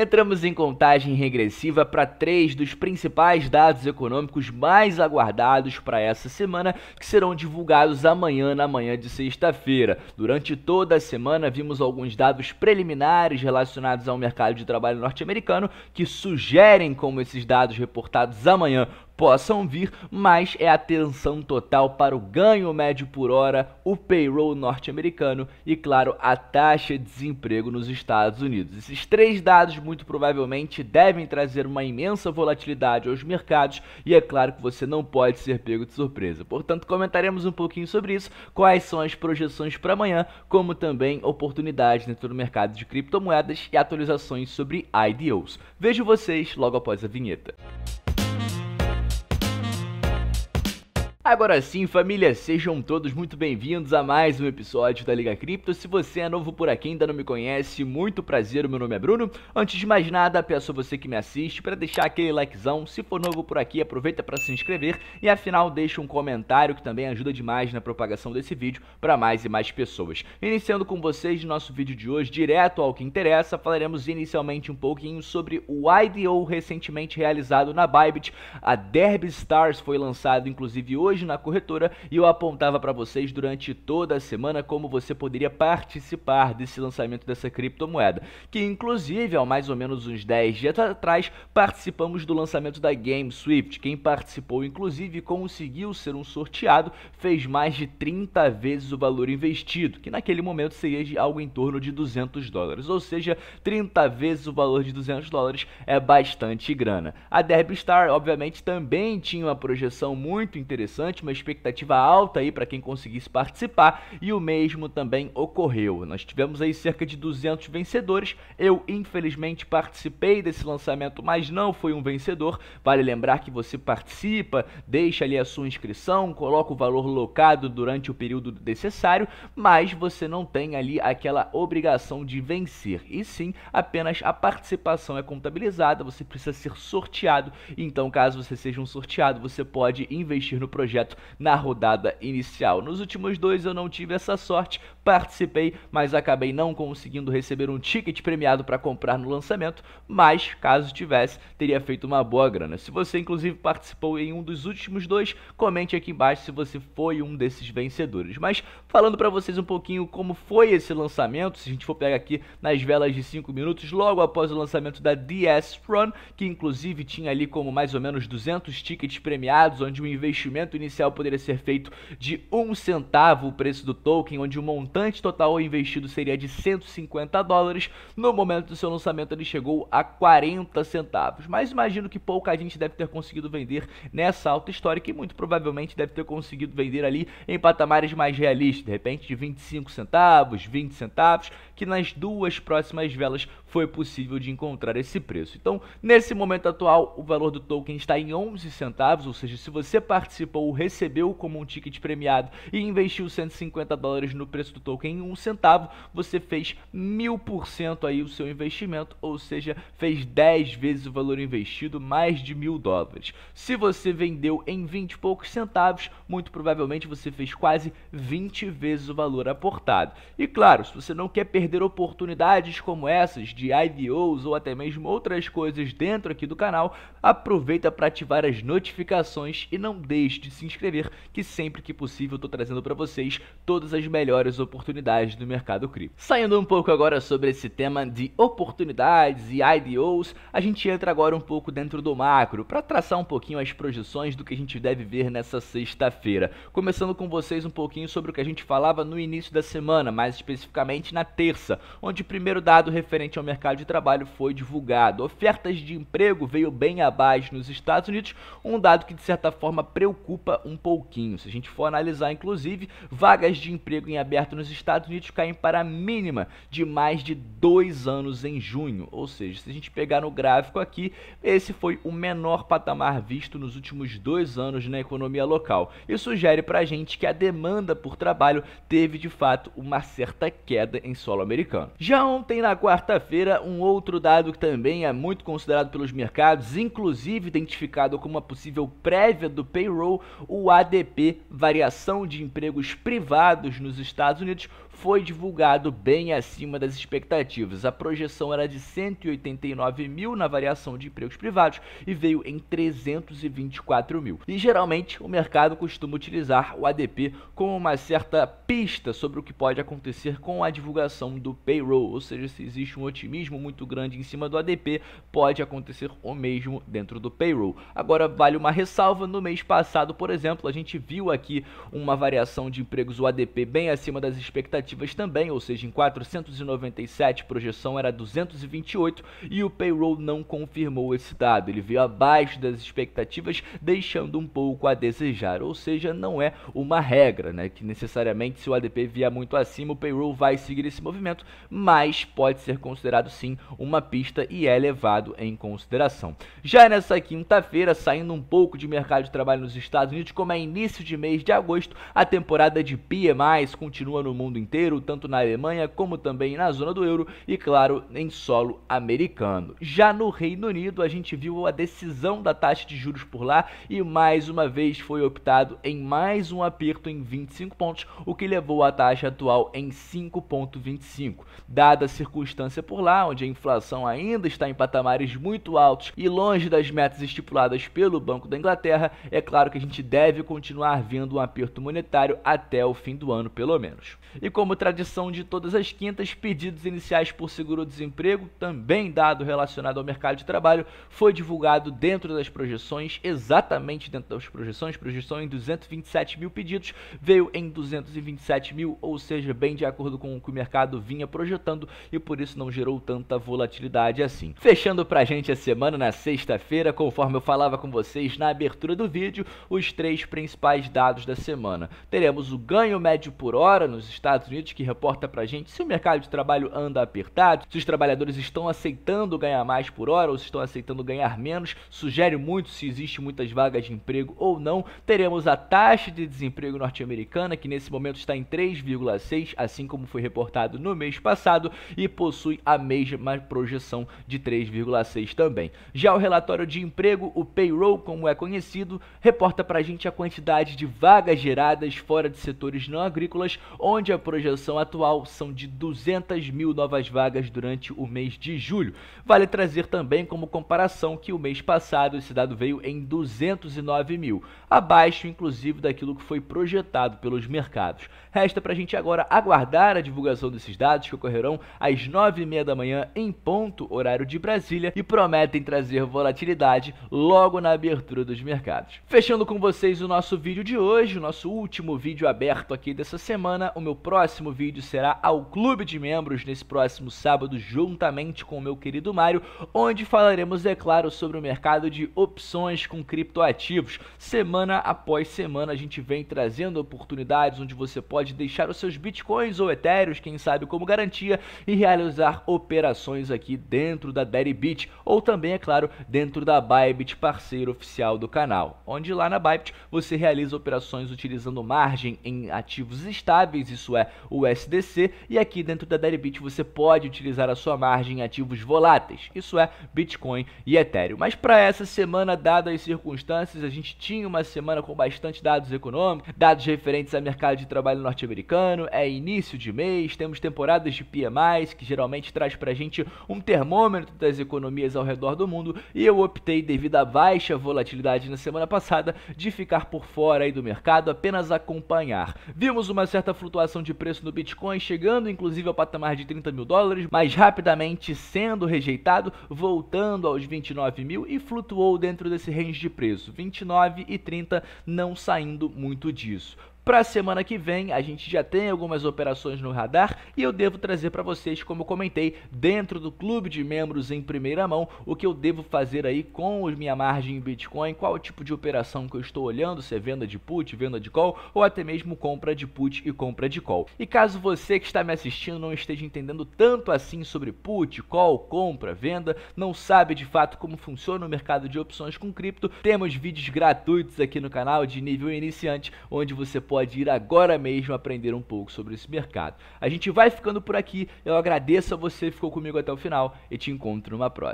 Entramos em contagem regressiva para três dos principais dados econômicos mais aguardados para essa semana, que serão divulgados amanhã, na manhã de sexta-feira. Durante toda a semana, vimos alguns dados preliminares relacionados ao mercado de trabalho norte-americano que sugerem como esses dados reportados amanhã possam vir, mas é atenção total para o ganho médio por hora, o payroll norte-americano e, claro, a taxa de desemprego nos Estados Unidos. Esses três dados muito provavelmente devem trazer uma imensa volatilidade aos mercados e é claro que você não pode ser pego de surpresa. Portanto, comentaremos um pouquinho sobre isso, quais são as projeções para amanhã, como também oportunidades dentro do mercado de criptomoedas e atualizações sobre IDOs. Vejo vocês logo após a vinheta. Agora sim, família, sejam todos muito bem-vindos a mais um episódio da Liga Cripto. Se você é novo por aqui, ainda não me conhece, muito prazer, meu nome é Bruno. Antes de mais nada, peço a você que me assiste para deixar aquele likezão. Se for novo por aqui, aproveita para se inscrever e afinal deixa um comentário que também ajuda demais na propagação desse vídeo para mais e mais pessoas. Iniciando com vocês nosso vídeo de hoje, direto ao que interessa, falaremos inicialmente um pouquinho sobre o IDO recentemente realizado na Bybit. A Derby Stars foi lançado inclusive hoje hoje na corretora e eu apontava para vocês durante toda a semana como você poderia participar desse lançamento dessa criptomoeda, que inclusive há mais ou menos uns 10 dias atrás participamos do lançamento da Game Swift. Quem participou inclusive conseguiu ser um sorteado, fez mais de 30 vezes o valor investido, que naquele momento seria de algo em torno de 200 dólares, ou seja, 30 vezes o valor de 200 dólares é bastante grana. A Star obviamente também tinha uma projeção muito interessante uma expectativa alta aí para quem conseguisse participar, e o mesmo também ocorreu. Nós tivemos aí cerca de 200 vencedores. Eu, infelizmente, participei desse lançamento, mas não fui um vencedor. Vale lembrar que você participa, deixa ali a sua inscrição, coloca o valor locado durante o período necessário, mas você não tem ali aquela obrigação de vencer. E sim, apenas a participação é contabilizada, você precisa ser sorteado. Então, caso você seja um sorteado, você pode investir no projeto projeto na rodada inicial. Nos últimos dois eu não tive essa sorte, participei, mas acabei não conseguindo receber um ticket premiado para comprar no lançamento, mas caso tivesse, teria feito uma boa grana. Se você inclusive participou em um dos últimos dois, comente aqui embaixo se você foi um desses vencedores. Mas falando para vocês um pouquinho como foi esse lançamento, se a gente for pegar aqui nas velas de 5 minutos, logo após o lançamento da DS Run, que inclusive tinha ali como mais ou menos 200 tickets premiados, onde o investimento inicial inicial poderia ser feito de um centavo o preço do token, onde o montante total investido seria de 150 dólares. No momento do seu lançamento, ele chegou a 40 centavos. Mas imagino que pouca gente deve ter conseguido vender nessa alta histórica e muito provavelmente deve ter conseguido vender ali em patamares mais realistas, de repente de 25 centavos, 20 centavos, que nas duas próximas velas foi possível de encontrar esse preço. Então, nesse momento atual, o valor do token está em 11 centavos, ou seja, se você participou ou recebeu como um ticket premiado e investiu 150 dólares no preço do token em 1 centavo, você fez 1000% aí o seu investimento, ou seja, fez 10 vezes o valor investido, mais de mil dólares. Se você vendeu em 20 e poucos centavos, muito provavelmente você fez quase 20 vezes o valor aportado. E claro, se você não quer perder oportunidades como essas de IVOs ou até mesmo outras coisas dentro aqui do canal, aproveita para ativar as notificações e não deixe de se inscrever, que sempre que possível estou trazendo para vocês todas as melhores oportunidades do mercado cripto. Saindo um pouco agora sobre esse tema de oportunidades e IDOs, a gente entra agora um pouco dentro do macro para traçar um pouquinho as projeções do que a gente deve ver nessa sexta-feira. Começando com vocês um pouquinho sobre o que a gente falava no início da semana, mais especificamente na terça, onde o primeiro dado referente ao mercado de trabalho foi divulgado. Ofertas de emprego veio bem abaixo nos Estados Unidos, um dado que de certa forma preocupa um pouquinho. Se a gente for analisar, inclusive, vagas de emprego em aberto nos Estados Unidos caem para a mínima de mais de dois anos em junho. Ou seja, se a gente pegar no gráfico aqui, esse foi o menor patamar visto nos últimos dois anos na economia local. Isso sugere para a gente que a demanda por trabalho teve de fato uma certa queda em solo americano. Já ontem, na quarta-feira, sexta-feira, um outro dado que também é muito considerado pelos mercados, inclusive identificado como uma possível prévia do payroll, o ADP, variação de empregos privados nos Estados Unidos, foi divulgado bem acima das expectativas. A projeção era de 189 mil na variação de empregos privados e veio em 324 mil. E geralmente o mercado costuma utilizar o ADP como uma certa pista sobre o que pode acontecer com a divulgação do payroll, ou seja, se existe um otimismo otimismo muito grande em cima do ADP, pode acontecer o mesmo dentro do payroll. Agora, vale uma ressalva: no mês passado, por exemplo, a gente viu aqui uma variação de empregos, o ADP bem acima das expectativas também, ou seja, em 497, projeção era 228 e o payroll não confirmou esse dado. Ele veio abaixo das expectativas, deixando um pouco a desejar, ou seja, não é uma regra, né? Que necessariamente se o ADP vier muito acima, o payroll vai seguir esse movimento, mas pode ser considerado colocado sim uma pista e é levado em consideração. Já nessa quinta-feira, saindo um pouco de mercado de trabalho nos Estados Unidos, como é início de mês de agosto, a temporada de PMIs continua no mundo inteiro, tanto na Alemanha como também na zona do euro e, claro, em solo americano. Já no Reino Unido, a gente viu a decisão da taxa de juros por lá e mais uma vez foi optado em mais um aperto em 25 pontos, o que levou a taxa atual em 5,25. Dada a circunstância por lá, onde a inflação ainda está em patamares muito altos e longe das metas estipuladas pelo Banco da Inglaterra, é claro que a gente deve continuar vendo um aperto monetário até o fim do ano, pelo menos. E como tradição de todas as quintas, pedidos iniciais por seguro-desemprego, também dado relacionado ao mercado de trabalho, foi divulgado dentro das projeções, exatamente dentro das projeções, projeção em 227 mil pedidos, veio em 227 mil, ou seja, bem de acordo com o que o mercado vinha projetando e por isso não gerou tanta volatilidade assim. Fechando pra gente a semana na sexta-feira, conforme eu falava com vocês na abertura do vídeo, os três principais dados da semana. Teremos o ganho médio por hora nos Estados Unidos, que reporta pra gente se o mercado de trabalho anda apertado, se os trabalhadores estão aceitando ganhar mais por hora ou se estão aceitando ganhar menos, sugere muito se existe muitas vagas de emprego ou não. Teremos a taxa de desemprego norte-americana, que nesse momento está em 3,6, assim como foi reportado no mês passado, e possui a a mesma projeção de 3,6 também. Já o relatório de emprego, o payroll, como é conhecido, reporta para a gente a quantidade de vagas geradas fora de setores não agrícolas, onde a projeção atual são de 200 mil novas vagas durante o mês de julho. Vale trazer também como comparação que o mês passado esse dado veio em 209 mil, abaixo inclusive daquilo que foi projetado pelos mercados. Resta para a gente agora aguardar a divulgação desses dados que ocorrerão às 9h30 da manhã em ponto, horário de Brasília, e prometem trazer volatilidade logo na abertura dos mercados. Fechando com vocês o nosso vídeo de hoje, o nosso último vídeo aberto aqui dessa semana. O meu próximo vídeo será ao Clube de Membros nesse próximo sábado, juntamente com o meu querido Mário, onde falaremos, é claro, sobre o mercado de opções com criptoativos. Semana após semana a gente vem trazendo oportunidades onde você pode deixar os seus bitcoins ou etéreos, quem sabe como garantia, e realizar operações aqui dentro da Deribit ou também, é claro, dentro da Bybit, parceiro oficial do canal, onde lá na Bybit você realiza operações utilizando margem em ativos estáveis, isso é o SDC e aqui dentro da Deribit você pode utilizar a sua margem em ativos voláteis, isso é Bitcoin e Ethereum. Mas para essa semana, dadas as circunstâncias, a gente tinha uma semana com bastante dados econômicos, dados referentes ao mercado de trabalho norte-americano, é início de mês, temos temporadas de PMIs que geralmente traz traz a gente um termômetro das economias ao redor do mundo e eu optei, devido à baixa volatilidade na semana passada, de ficar por fora aí do mercado, apenas acompanhar. Vimos uma certa flutuação de preço no Bitcoin, chegando inclusive ao patamar de 30 mil dólares, mas rapidamente sendo rejeitado, voltando aos 29 mil e flutuou dentro desse range de preço, 29 e 30, não saindo muito disso. Para a semana que vem, a gente já tem algumas operações no radar e eu devo trazer para vocês, como eu comentei, dentro do clube de membros em primeira mão, o que eu devo fazer aí com a minha margem em Bitcoin, qual tipo de operação que eu estou olhando, se é venda de put, venda de call ou até mesmo compra de put e compra de call. E caso você que está me assistindo não esteja entendendo tanto assim sobre put, call, compra, venda, não sabe de fato como funciona o mercado de opções com cripto, temos vídeos gratuitos aqui no canal de nível iniciante onde você pode pode ir agora mesmo aprender um pouco sobre esse mercado. A gente vai ficando por aqui. Eu agradeço a você que ficou comigo até o final e te encontro numa próxima.